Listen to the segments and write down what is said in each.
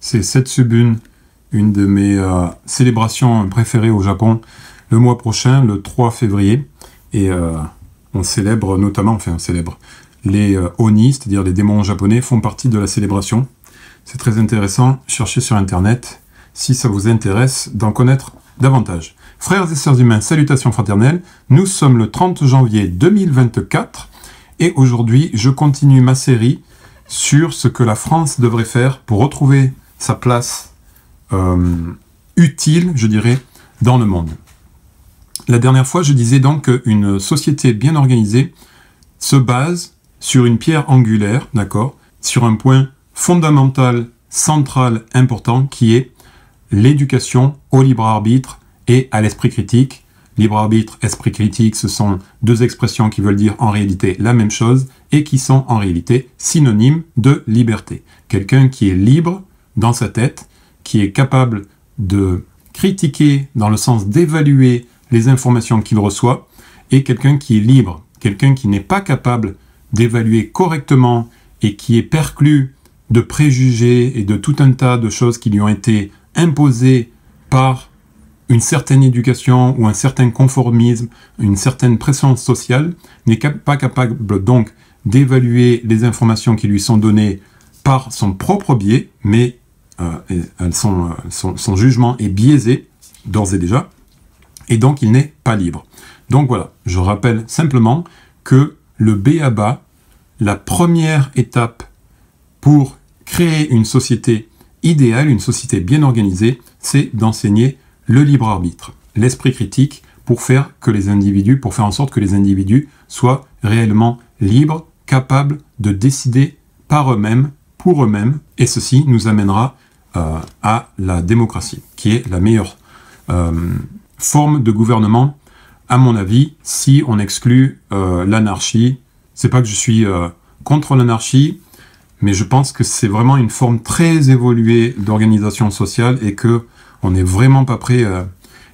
c'est Setsubun, une de mes euh, célébrations préférées au Japon, le mois prochain, le 3 février. Et euh, on célèbre notamment, enfin on célèbre, les euh, Oni, c'est-à-dire les démons japonais, font partie de la célébration. C'est très intéressant, cherchez sur Internet si ça vous intéresse d'en connaître davantage. Frères et sœurs humains, salutations fraternelles, nous sommes le 30 janvier 2024 et aujourd'hui je continue ma série sur ce que la France devrait faire pour retrouver sa place euh, utile, je dirais, dans le monde. La dernière fois, je disais donc qu'une société bien organisée se base sur une pierre angulaire, d'accord, sur un point fondamental, central, important, qui est l'éducation au libre arbitre et à l'esprit critique. Libre arbitre, esprit critique, ce sont deux expressions qui veulent dire en réalité la même chose et qui sont en réalité synonymes de liberté. Quelqu'un qui est libre dans sa tête, qui est capable de critiquer dans le sens d'évaluer les informations qu'il reçoit, et quelqu'un qui est libre, quelqu'un qui n'est pas capable d'évaluer correctement et qui est perclus de préjugés et de tout un tas de choses qui lui ont été imposées par une certaine éducation ou un certain conformisme, une certaine pression sociale, n'est pas capable donc d'évaluer les informations qui lui sont données par son propre biais, mais euh, euh, son, jugement est biaisé d'ores et déjà, et donc il n'est pas libre. Donc voilà, je rappelle simplement que le BABA, la première étape pour créer une société idéale, une société bien organisée, c'est d'enseigner le libre arbitre, l'esprit critique pour faire que les individus, pour faire en sorte que les individus soient réellement libres, capables de décider par eux-mêmes, pour eux-mêmes, et ceci nous amènera euh, à la démocratie, qui est la meilleure euh, forme de gouvernement, à mon avis, si on exclut euh, l'anarchie. C'est pas que je suis contre l'anarchie, mais je pense que c'est vraiment une forme très évoluée d'organisation sociale et que on n'est vraiment pas prêt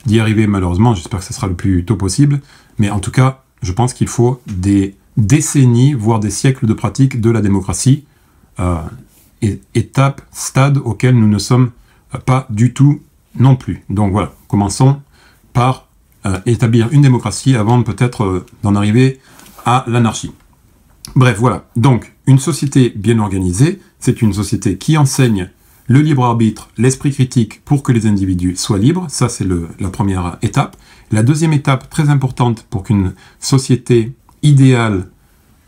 d'y arriver malheureusement. J'espère que ce sera le plus tôt possible, mais en tout cas, je pense qu'il faut des décennies, voire des siècles de pratique de la démocratie étape, stade auquel nous ne sommes pas du tout non plus. Donc voilà, commençons par euh, établir une démocratie avant peut-être euh, d'en arriver à l'anarchie. Bref, voilà. Donc, une société bien organisée, c'est une société qui enseigne le libre arbitre, l'esprit critique pour que les individus soient libres. Ça, c'est la première étape. La deuxième étape, très importante pour qu'une société idéale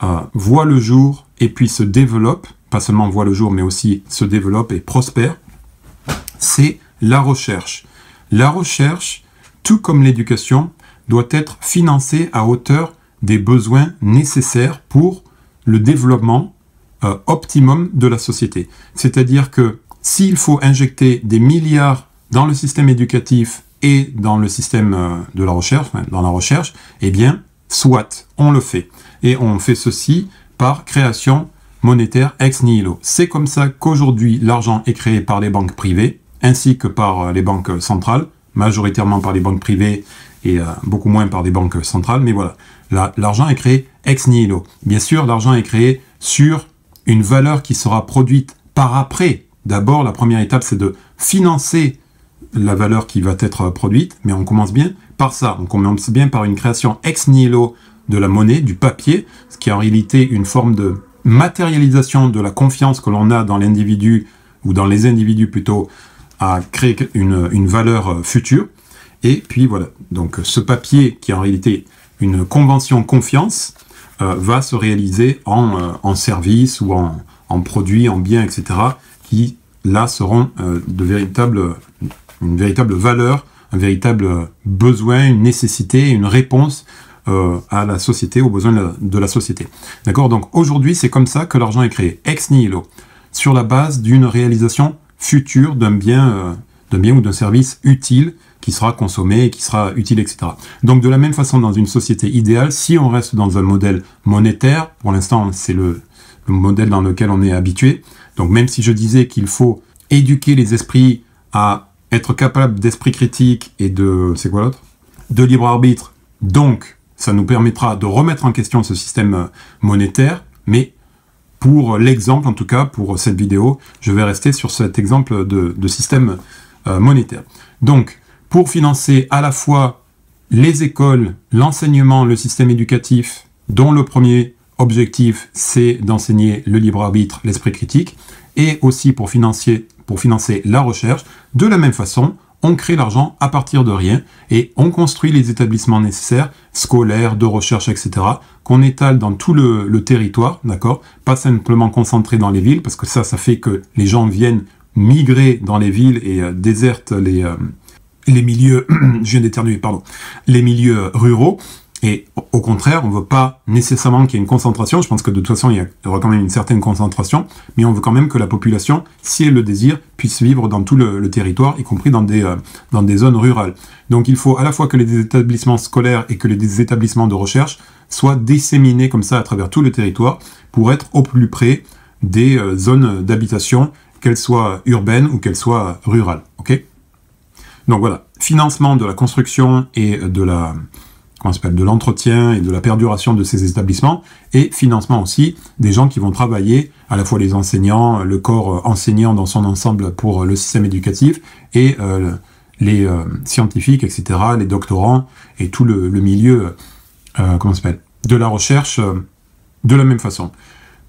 euh, voit le jour et puis se développe, pas seulement voit le jour, mais aussi se développe et prospère, c'est la recherche. La recherche, tout comme l'éducation, doit être financée à hauteur des besoins nécessaires pour le développement euh, optimum de la société. C'est-à-dire que s'il faut injecter des milliards dans le système éducatif et dans le système euh, de la recherche, dans la recherche, eh bien, soit on le fait. Et on fait ceci par création monétaire ex nihilo. C'est comme ça qu'aujourd'hui l'argent est créé par les banques privées ainsi que par euh, les banques centrales, majoritairement par les banques privées et euh, beaucoup moins par des banques centrales, mais voilà, l'argent est créé ex nihilo. Bien sûr, l'argent est créé sur une valeur qui sera produite par après. D'abord, la première étape, c'est de financer la valeur qui va être euh, produite, mais on commence bien par ça. On commence bien par une création ex nihilo de la monnaie, du papier, ce qui est en réalité une forme de matérialisation de la confiance que l'on a dans l'individu, ou dans les individus plutôt, à créer une, une valeur euh, future. Et puis voilà, donc euh, ce papier qui est en réalité une convention confiance euh, va se réaliser en, en service ou en, en produits, en bien, etc., qui là seront de véritables, une véritable valeur, un véritable besoin, une nécessité, une réponse euh, à la société, aux besoins de la, société. D'accord Donc aujourd'hui, c'est comme ça que l'argent est créé, ex nihilo, sur la base d'une réalisation future d'un bien, euh, bien ou d'un service utile qui sera consommé, et qui sera utile, etc. Donc de la même façon, dans une société idéale, si on reste dans un modèle monétaire, pour l'instant c'est le, modèle dans lequel on est habitué, donc même si je disais qu'il faut éduquer les esprits à être capable d'esprit critique et de... c'est quoi l'autre De libre arbitre, donc ça nous permettra de remettre en question ce système euh, monétaire, mais pour l'exemple, en tout cas pour cette vidéo, je vais rester sur cet exemple de, système euh, monétaire. Donc, pour financer à la fois les écoles, l'enseignement, le système éducatif, dont le premier objectif, c'est d'enseigner le libre arbitre, l'esprit critique, et aussi pour pour financer la recherche, de la même façon, on crée l'argent à partir de rien et on construit les établissements nécessaires, scolaires, de recherche, etc., qu'on étale dans tout le, territoire, d'accord Pas simplement concentré dans les villes, parce que ça, ça fait que les gens viennent migrer dans les villes et euh, désertent les, euh, les milieux, je viens d'éternuer, pardon, les milieux ruraux. Et au contraire, on ne veut pas nécessairement qu'il y ait une concentration. Je pense que de toute façon, il y aura quand même une certaine concentration, mais on veut quand même que la population, si elle le désire, puisse vivre dans tout le, territoire, y compris dans des, euh, dans des zones rurales. Donc il faut à la fois que les établissements scolaires et que les établissements de recherche soient disséminés comme ça à travers tout le territoire pour être au plus près des euh, zones d'habitation, qu'elles soient urbaines ou qu'elles soient rurales. Ok Donc voilà, financement de la construction et de la s'appelle de l'entretien et de la perduration de ces établissements, et financement aussi des gens qui vont travailler, à la fois les enseignants, le corps enseignant dans son ensemble pour le système éducatif, et euh, les euh, scientifiques, etc., les doctorants, et tout le, milieu, euh, comment s'appelle, de la recherche, de la même façon.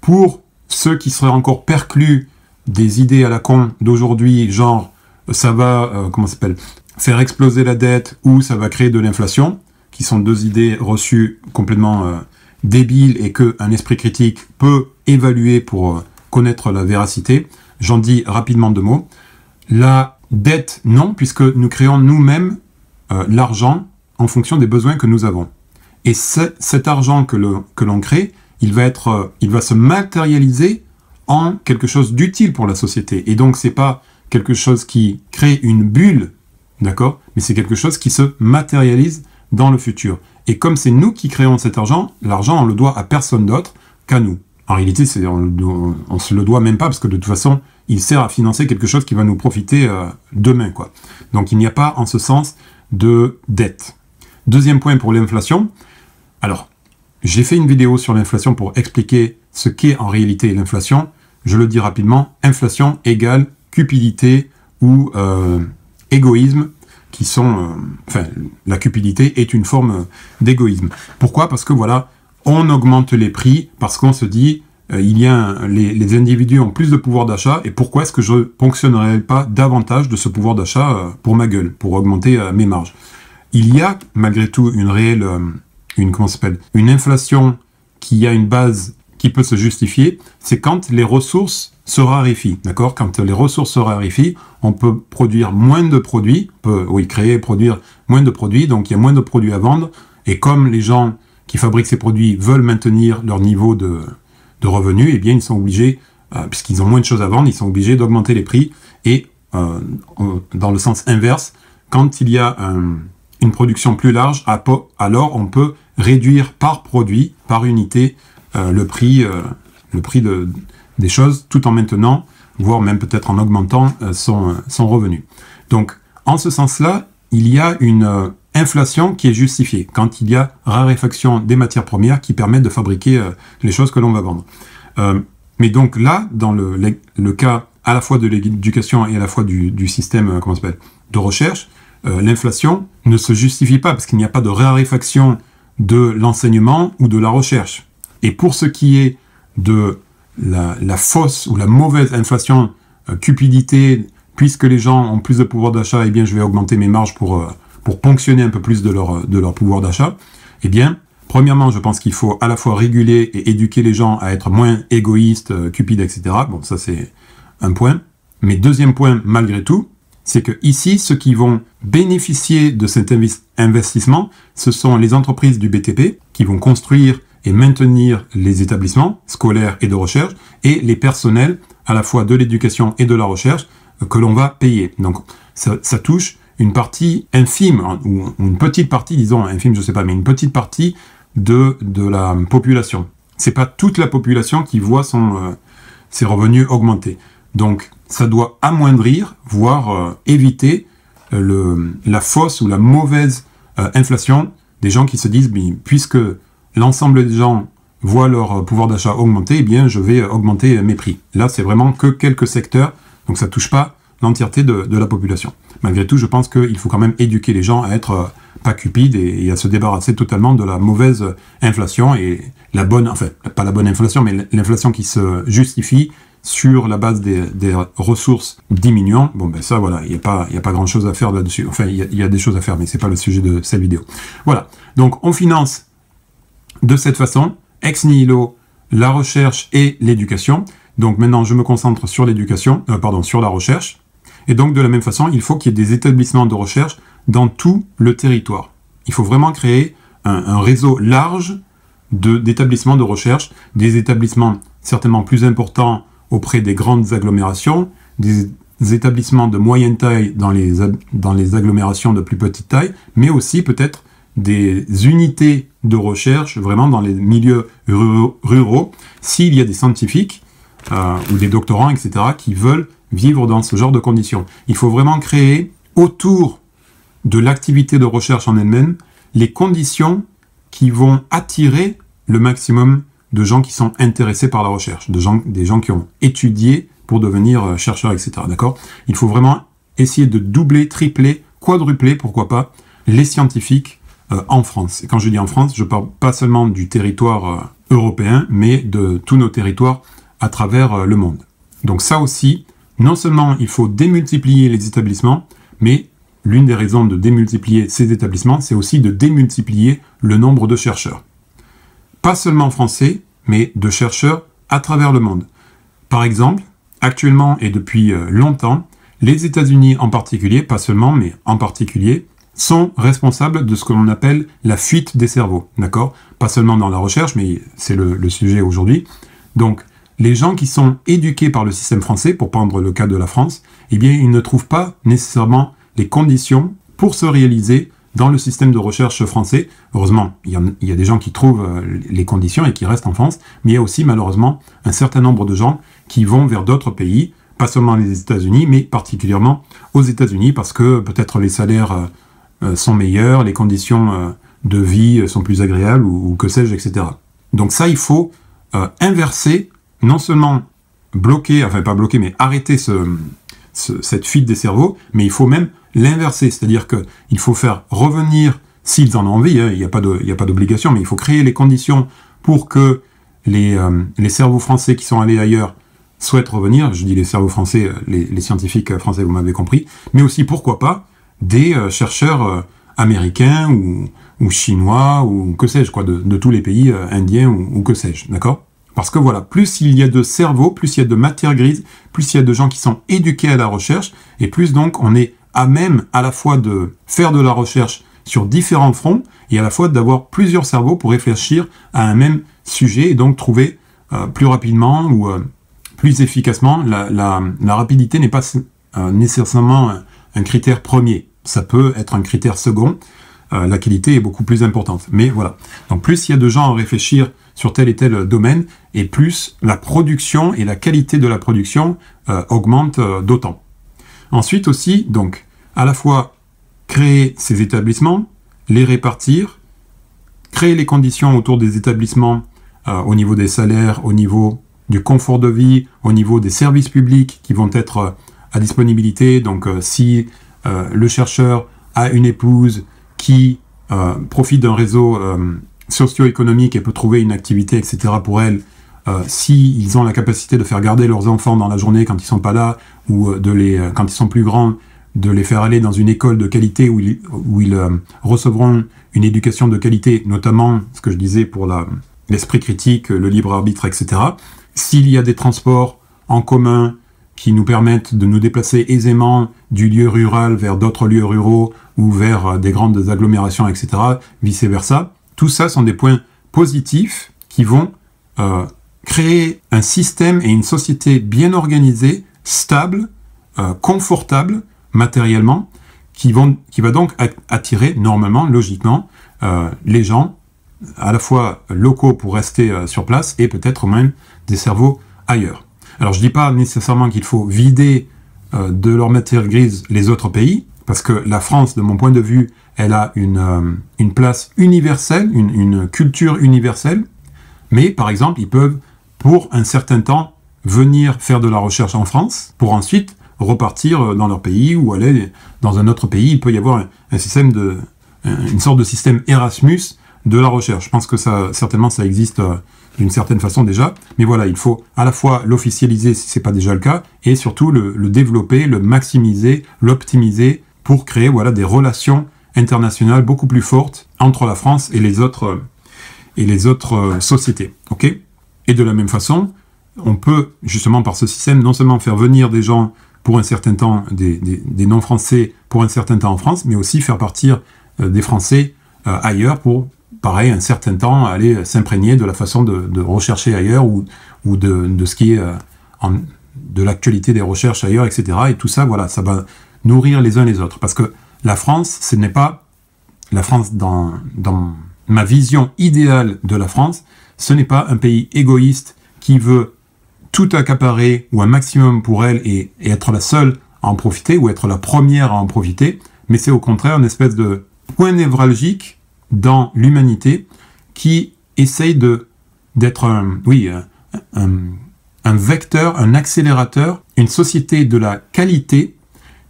Pour ceux qui seraient encore perclus des idées à la con d'aujourd'hui, genre ça va, comment s'appelle, faire exploser la dette ou ça va créer de l'inflation, qui sont deux idées reçues complètement euh, débiles et qu'un esprit critique peut évaluer pour euh, connaître la véracité. J'en dis rapidement deux mots. La dette, non, puisque nous créons nous-mêmes euh, l'argent en fonction des besoins que nous avons. Et cet argent que l'on crée, il va, être, il va se matérialiser en quelque chose d'utile pour la société. Et donc, ce n'est pas quelque chose qui crée une bulle, d'accord Mais c'est quelque chose qui se matérialise dans le futur. Et comme c'est nous qui créons cet argent, l'argent, on le doit à personne d'autre qu'à nous. En réalité, on, ne se le doit même pas, parce que de toute façon, il sert à financer quelque chose qui va nous profiter euh, demain. Quoi. Donc il n'y a pas, en ce sens, de dette. Deuxième point pour l'inflation. Alors, j'ai fait une vidéo sur l'inflation pour expliquer ce qu'est en réalité l'inflation. Je le dis rapidement, inflation égale cupidité ou euh, égoïsme qui sont... Euh, enfin, la cupidité est une forme euh, d'égoïsme. Pourquoi Parce que voilà, on augmente les prix parce qu'on se dit, euh, il y a les, individus ont plus de pouvoir d'achat, et pourquoi est-ce que je ponctionnerais pas davantage de ce pouvoir d'achat pour ma gueule, pour augmenter mes marges Il y a malgré tout une réelle... une, comment s'appelle Une inflation qui a une base qui peut se justifier, c'est quand les ressources se raréfie, d'accord Quand les ressources se raréfient, on peut produire moins de produits, peut, oui, créer et produire moins de produits, donc il y a moins de produits à vendre, et comme les gens qui fabriquent ces produits veulent maintenir leur niveau de, de revenus, eh bien ils sont obligés, euh, puisqu'ils ont moins de choses à vendre, ils sont obligés d'augmenter les prix, et euh, dans le sens inverse, quand il y a une production plus large, alors on peut réduire par produit, par unité, euh, le prix, le prix de des choses tout en maintenant, voire même peut-être en augmentant euh, son, euh, son revenu. Donc, en ce sens-là, il y a une euh, inflation qui est justifiée quand il y a raréfaction des matières premières qui permettent de fabriquer les choses que l'on va vendre. mais donc là, dans le, le, cas à la fois de l'éducation et à la fois du, du système comment de recherche, l'inflation ne se justifie pas parce qu'il n'y a pas de raréfaction de l'enseignement ou de la recherche. Et pour ce qui est de la, fausse ou la mauvaise inflation euh, cupidité, puisque les gens ont plus de pouvoir d'achat, eh bien je vais augmenter mes marges pour, euh, pour ponctionner un peu plus de leur, euh, de leur pouvoir d'achat, eh bien, premièrement, je pense qu'il faut à la fois réguler et éduquer les gens à être moins égoïstes, cupides, etc. Bon, ça c'est un point. Mais deuxième point, malgré tout, c'est que ici, ceux qui vont bénéficier de cet investissement, ce sont les entreprises du BTP qui vont construire et maintenir les établissements scolaires et de recherche et les personnels à la fois de l'éducation et de la recherche que l'on va payer. Donc ça, touche une partie infime, hein, ou une petite partie, disons, infime, je sais pas, mais une petite partie de, de la population. C'est pas toute la population qui voit son, euh, ses revenus augmenter. Donc ça doit amoindrir, voire euh, éviter euh, le, la fausse ou la mauvaise inflation des gens qui se disent, puisque l'ensemble des gens voient leur euh, pouvoir d'achat augmenter, eh bien je vais euh, augmenter euh, mes prix. Là, c'est vraiment que quelques secteurs, donc ça ne touche pas l'entièreté de, la population. Malgré tout, je pense qu'il faut quand même éduquer les gens à être pas cupides et, à se débarrasser totalement de la mauvaise inflation et la bonne, en fait, pas la bonne inflation, mais l'inflation qui se justifie sur la base des, ressources diminuant. Bon, ben ça, voilà, il n'y a pas, y a pas grand chose à faire là-dessus. Enfin, il y, a des choses à faire, mais ce n'est pas le sujet de cette vidéo. Voilà. Donc, on finance de cette façon, ex nihilo, la recherche et l'éducation. Donc maintenant, je me concentre sur l'éducation, euh, pardon, sur la recherche. Et donc de la même façon, il faut qu'il y ait des établissements de recherche dans tout le territoire. Il faut vraiment créer un, réseau large d'établissements de, de recherche, des établissements certainement plus importants auprès des grandes agglomérations, des établissements de moyenne taille dans les, dans les agglomérations de plus petite taille, mais aussi peut-être des unités de recherche vraiment dans les milieux ruraux, s'il y a des scientifiques euh, ou des doctorants, etc., qui veulent vivre dans ce genre de conditions. Il faut vraiment créer autour de l'activité de recherche en elle-même les conditions qui vont attirer le maximum de gens qui sont intéressés par la recherche, des gens qui ont étudié pour devenir euh, chercheurs, etc. D'accord Il faut vraiment essayer de doubler, tripler, quadrupler, pourquoi pas, les scientifiques euh, en France. Et quand je dis en France, je parle pas seulement du territoire euh, européen, mais de tous nos territoires à travers euh, le monde. Donc ça aussi, non seulement il faut démultiplier les établissements, mais l'une des raisons de démultiplier ces établissements, c'est aussi de démultiplier le nombre de chercheurs. Pas seulement français, mais de chercheurs à travers le monde. Par exemple, actuellement et depuis longtemps, les États-Unis en particulier, pas seulement, mais en particulier, sont responsables de ce que l'on appelle la fuite des cerveaux, d'accord Pas seulement dans la recherche, mais c'est le, sujet aujourd'hui. Donc, les gens qui sont éduqués par le système français, pour prendre le cas de la France, eh bien, ils ne trouvent pas nécessairement les conditions pour se réaliser dans le système de recherche français. Heureusement, il y a des gens qui trouvent euh, les conditions et qui restent en France, mais il y a aussi malheureusement un certain nombre de gens qui vont vers d'autres pays, pas seulement les États-Unis, mais particulièrement aux États-Unis, parce que peut-être les salaires euh, euh, sont meilleures, les conditions euh, de vie euh, sont plus agréables ou, que sais-je, etc. Donc ça, il faut inverser, non seulement bloquer, enfin pas bloquer, mais arrêter ce, cette fuite des cerveaux, mais il faut même l'inverser, c'est-à-dire qu'il faut faire revenir, s'ils en ont envie, hein, il n'y a pas d'obligation, mais il faut créer les conditions pour que les, cerveaux français qui sont allés ailleurs souhaitent revenir, je dis les cerveaux français, les scientifiques français, vous m'avez compris, mais aussi pourquoi pas des euh, chercheurs euh, américains ou, chinois ou que sais-je, quoi, de, tous les pays euh, indiens ou, que sais-je, d'accord Parce que voilà, plus il y a de cerveaux, plus il y a de matière grise, plus il y a de gens qui sont éduqués à la recherche, et plus donc on est à même à la fois de faire de la recherche sur différents fronts et à la fois d'avoir plusieurs cerveaux pour réfléchir à un même sujet et donc trouver plus rapidement ou plus efficacement. La, rapidité n'est pas nécessairement un, critère premier ça peut être un critère second. Euh, la qualité est beaucoup plus importante. Mais voilà. Donc plus il y a de gens à réfléchir sur tel et tel domaine, et plus la production et la qualité de la production euh, augmentent euh, d'autant. Ensuite aussi, donc, à la fois créer ces établissements, les répartir, créer les conditions autour des établissements au niveau des salaires, au niveau du confort de vie, au niveau des services publics qui vont être à disponibilité. Donc si euh, le chercheur a une épouse qui euh, profite d'un réseau euh, socio-économique et peut trouver une activité, etc. pour elle, s'ils ont la capacité de faire garder leurs enfants dans la journée quand ils ne sont pas là, ou de les, quand ils sont plus grands, de les faire aller dans une école de qualité où ils, recevront une éducation de qualité, notamment ce que je disais pour l'esprit critique, le libre arbitre, etc. S'il y a des transports en commun, qui nous permettent de nous déplacer aisément du lieu rural vers d'autres lieux ruraux ou vers euh, des grandes agglomérations, etc., vice-versa. Tout ça sont des points positifs qui vont euh, créer un système et une société bien organisée, stable, euh, confortable matériellement, qui, vont, qui va donc attirer normalement, logiquement, les gens, à la fois locaux pour rester sur place et peut-être même des cerveaux ailleurs. Alors je dis pas nécessairement qu'il faut vider euh, de leur matière grise les autres pays, parce que la France, de mon point de vue, elle a une, euh, une place universelle, une, une, culture universelle, mais par exemple, ils peuvent, pour un certain temps, venir faire de la recherche en France, pour ensuite repartir euh, dans leur pays ou aller dans un autre pays. Il peut y avoir un système de, une sorte de système Erasmus de la recherche. Je pense que ça, certainement, ça existe d'une certaine façon déjà. Mais voilà, il faut à la fois l'officialiser si ce n'est pas déjà le cas, et surtout le, développer, le maximiser, l'optimiser pour créer voilà, des relations internationales beaucoup plus fortes entre la France et les autres, et les autres euh, sociétés. ok et de la même façon, on peut justement par ce système non seulement faire venir des gens pour un certain temps, des, des, des non-français pour un certain temps en France, mais aussi faire partir euh, des Français euh, ailleurs pour pareil, un certain temps à aller s'imprégner de la façon de, rechercher ailleurs ou, de, de ce qui est euh, de l'actualité des recherches ailleurs, etc. Et tout ça, voilà, ça va nourrir les uns les autres. Parce que la France, ce n'est pas la France dans, dans ma vision idéale de la France, ce n'est pas un pays égoïste qui veut tout accaparer ou un maximum pour elle et, et, être la seule à en profiter ou être la première à en profiter, mais c'est au contraire une espèce de point névralgique dans l'humanité qui essaye de d'être un, oui, euh, un, vecteur, un accélérateur, une société de la qualité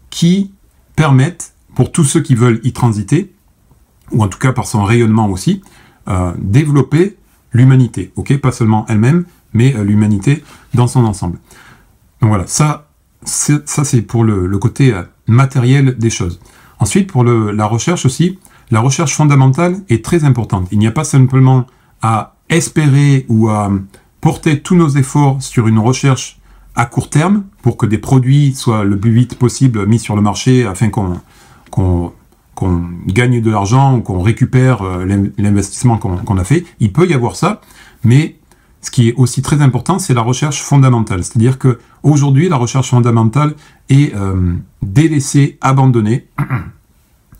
qui permette, pour tous ceux qui veulent y transiter, ou en tout cas par son rayonnement aussi, euh, développer l'humanité, ok, pas seulement elle-même, mais euh, l'humanité dans son ensemble. Donc voilà, ça, ça c'est pour le, le côté matériel des choses. Ensuite, pour le, la recherche aussi, la recherche fondamentale est très importante. Il n'y a pas simplement à espérer ou à porter tous nos efforts sur une recherche à court terme pour que des produits soient le plus vite possible mis sur le marché afin qu'on gagne de l'argent ou qu'on récupère euh, l'investissement qu'on a fait. Il peut y avoir ça, mais ce qui est aussi très important, c'est la recherche fondamentale. C'est-à-dire que aujourd'hui, la recherche fondamentale est euh, délaissée, abandonnée,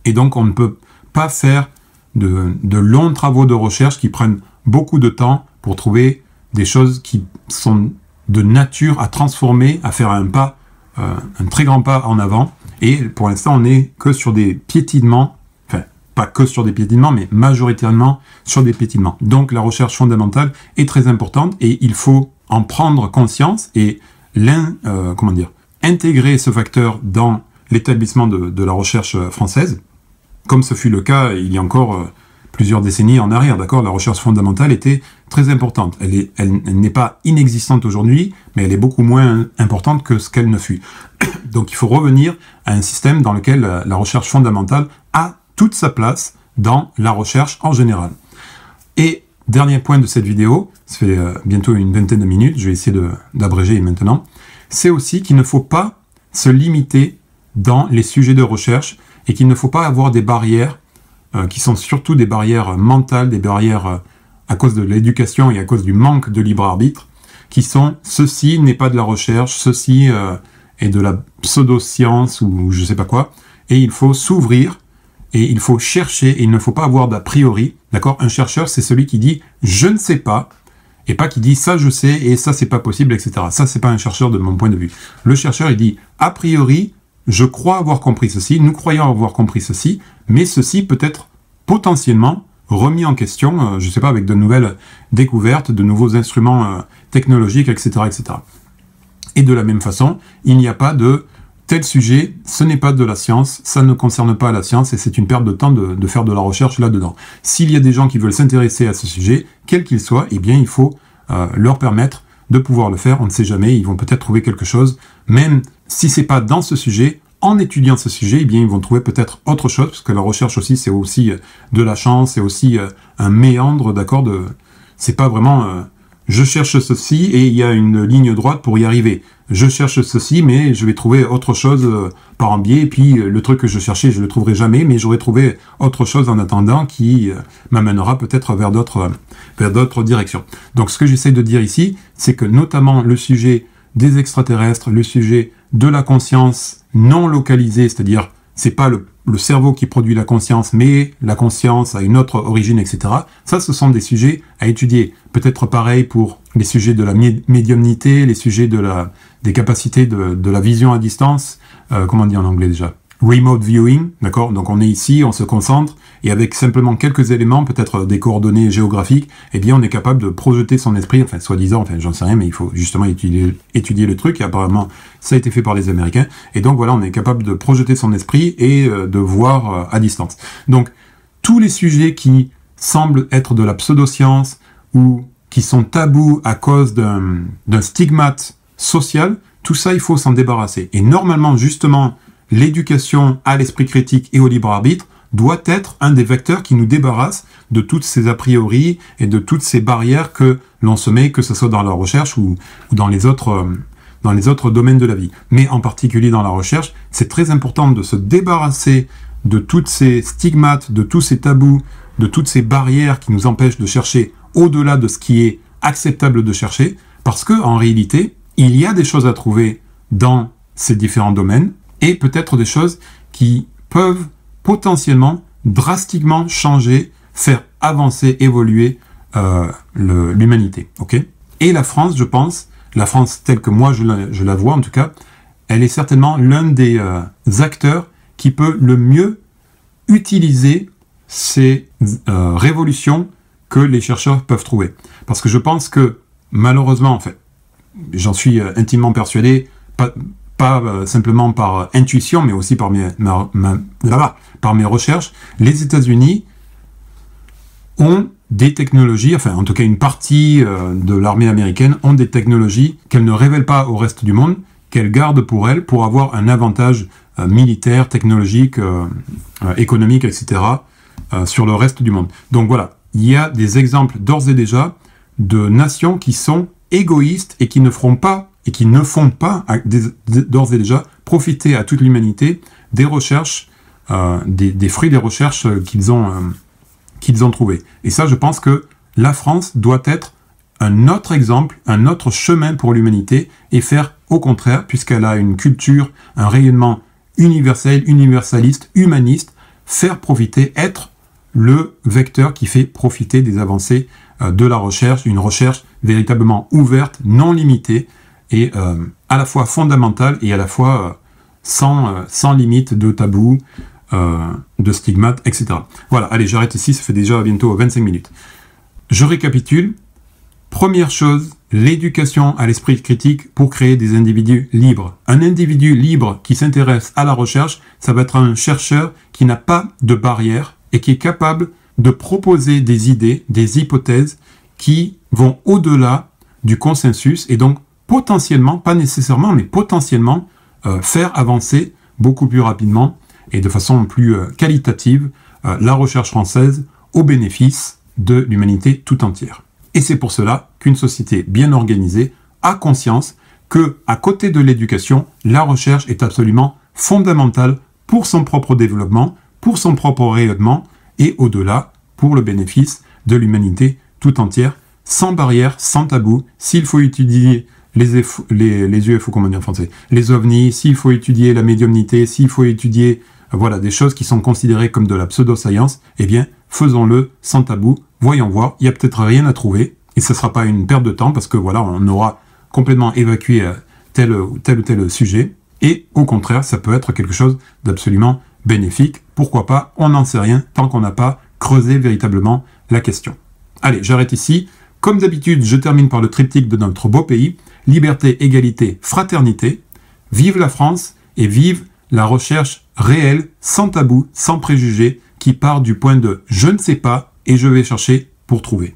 et donc on ne peut pas faire de, longs travaux de recherche qui prennent beaucoup de temps pour trouver des choses qui sont de nature à transformer, à faire un pas, euh, un très grand pas en avant. Et pour l'instant, on n'est que sur des piétinements, enfin, pas que sur des piétinements, mais majoritairement sur des piétinements. Donc la recherche fondamentale est très importante et il faut en prendre conscience et l'intégrer euh, intégrer ce facteur dans l'établissement de la recherche française comme ce fut le cas il y a encore euh, plusieurs décennies en arrière. D'accord, la recherche fondamentale était très importante. Elle, n'est pas inexistante aujourd'hui, mais elle est beaucoup moins importante que ce qu'elle ne fut. Donc il faut revenir à un système dans lequel euh, la, recherche fondamentale a toute sa place dans la recherche en général. Et dernier point de cette vidéo, ça fait euh, bientôt une vingtaine de minutes, je vais essayer d'abréger maintenant, c'est aussi qu'il ne faut pas se limiter dans les sujets de recherche et qu'il ne faut pas avoir des barrières euh, qui sont surtout des barrières mentales, des barrières euh, à cause de l'éducation et à cause du manque de libre arbitre, qui sont ceci n'est pas de la recherche, ceci euh, est de la pseudo-science ou je sais pas quoi, et il faut s'ouvrir et il faut chercher et il ne faut pas avoir d'a priori, d'accord Un chercheur, c'est celui qui dit je ne sais pas et pas qui dit ça je sais et ça c'est pas possible, etc. Ça c'est pas un chercheur de mon point de vue. Le chercheur, il dit a priori, je crois avoir compris ceci, nous croyons avoir compris ceci, mais ceci peut être potentiellement remis en question, euh, je ne sais pas, avec de nouvelles découvertes, de nouveaux instruments euh, technologiques, etc., etc. Et de la même façon, il n'y a pas de tel sujet, ce n'est pas de la science, ça ne concerne pas la science et c'est une perte de temps de, faire de la recherche là-dedans. S'il y a des gens qui veulent s'intéresser à ce sujet, quel qu'il soit, eh bien il faut euh, leur permettre de pouvoir le faire. On ne sait jamais, ils vont peut-être trouver quelque chose, même si c'est pas dans ce sujet, en étudiant ce sujet, eh bien, ils vont trouver peut-être autre chose, parce que la recherche aussi, c'est aussi euh, de la chance, c'est aussi euh, un méandre, d'accord de... C'est pas vraiment euh, je cherche ceci et il y a une ligne droite pour y arriver. Je cherche ceci, mais je vais trouver autre chose par un biais, et puis le truc que je cherchais, je le trouverai jamais, mais j'aurai trouvé autre chose en attendant qui m'amènera peut-être vers d'autres vers d'autres directions. Donc, ce que j'essaie de dire ici, c'est que notamment le sujet des extraterrestres, le sujet de la conscience non localisée, c'est-à-dire c'est pas le, cerveau qui produit la conscience, mais la conscience a une autre origine, etc. Ça, ce sont des sujets à étudier. Peut-être pareil pour les sujets de la médiumnité, les sujets de la, des capacités de, la vision à distance, euh, comment on dit en anglais déjà remote viewing, d'accord Donc on est ici, on se concentre, et avec simplement quelques éléments, peut-être des coordonnées géographiques, eh bien on est capable de projeter son esprit, enfin soi-disant, enfin j'en sais rien, mais il faut justement étudier, le truc, et apparemment ça a été fait par les Américains, et donc voilà, on est capable de projeter son esprit et euh, de voir euh, à distance. Donc tous les sujets qui semblent être de la pseudoscience ou qui sont tabous à cause d'un stigmate social, tout ça il faut s'en débarrasser. Et normalement justement, l'éducation à l'esprit critique et au libre arbitre doit être un des vecteurs qui nous débarrasse de toutes ces a priori et de toutes ces barrières que l'on se met, que ce soit dans la recherche ou, dans les autres euh, dans les autres domaines de la vie. Mais en particulier dans la recherche, c'est très important de se débarrasser de toutes ces stigmates, de tous ces tabous, de toutes ces barrières qui nous empêchent de chercher au-delà de ce qui est acceptable de chercher, parce que en réalité, il y a des choses à trouver dans ces différents domaines, et peut-être des choses qui peuvent potentiellement drastiquement changer, faire avancer, évoluer euh, l'humanité. ok et la France, je pense, la France telle que moi je la, vois en tout cas, elle est certainement l'un des euh, acteurs qui peut le mieux utiliser ces euh, révolutions que les chercheurs peuvent trouver. Parce que je pense que malheureusement, en fait, j'en suis intimement persuadé, pas, pas euh, simplement par euh, intuition, mais aussi par mes, par mes recherches, les États-Unis ont des technologies, enfin en tout cas une partie euh, de l'armée américaine ont des technologies qu'elles ne révèlent pas au reste du monde, qu'elles gardent pour elles, pour avoir un avantage militaire, technologique, économique, etc. sur le reste du monde. Donc voilà, il y a des exemples d'ores et déjà de nations qui sont égoïstes et qui ne feront pas et qui ne font pas d'ores et déjà profiter à toute l'humanité des recherches, euh, des, fruits des recherches qu'ils ont, euh, qu'ils ont trouvés. Et ça, je pense que la France doit être un autre exemple, un autre chemin pour l'humanité et faire au contraire, puisqu'elle a une culture, un rayonnement universel, universaliste, humaniste, faire profiter, être le vecteur qui fait profiter des avancées euh, de la recherche, une recherche véritablement ouverte, non limitée, euh, et à la fois fondamentale et à la fois sans, euh, sans limite de tabou, euh, de stigmates, etc. Voilà, allez, j'arrête ici, ça fait déjà bientôt 25 minutes. Je récapitule. Première chose, l'éducation à l'esprit critique pour créer des individus libres. Un individu libre qui s'intéresse à la recherche, ça va être un chercheur qui n'a pas de barrière et qui est capable de proposer des idées, des hypothèses qui vont au-delà du consensus et donc potentiellement, pas nécessairement, mais potentiellement euh, faire avancer beaucoup plus rapidement et de façon plus euh, qualitative euh, la recherche française au bénéfice de l'humanité tout entière. Et c'est pour cela qu'une société bien organisée a conscience que, à côté de l'éducation, la recherche est absolument fondamentale pour son propre développement, pour son propre rayonnement et au-delà pour le bénéfice de l'humanité tout entière, sans barrière, sans tabou. S'il faut étudier les, les, les, UFO, comment dire en français, les ovnis, s'il faut étudier la médiumnité, s'il faut étudier euh, voilà, des choses qui sont considérées comme de la pseudo-science, eh bien, faisons-le sans tabou, voyons voir, il n'y a peut-être rien à trouver, et ce ne sera pas une perte de temps, parce que voilà, on aura complètement évacué euh, tel ou tel ou tel sujet, et au contraire, ça peut être quelque chose d'absolument bénéfique, pourquoi pas, on n'en sait rien, tant qu'on n'a pas creusé véritablement la question. Allez, j'arrête ici. Comme d'habitude, je termine par le triptyque de notre beau pays, liberté, égalité, fraternité. Vive la France et vive la recherche réelle, sans tabou, sans préjugés, qui part du point de je ne sais pas et je vais chercher pour trouver.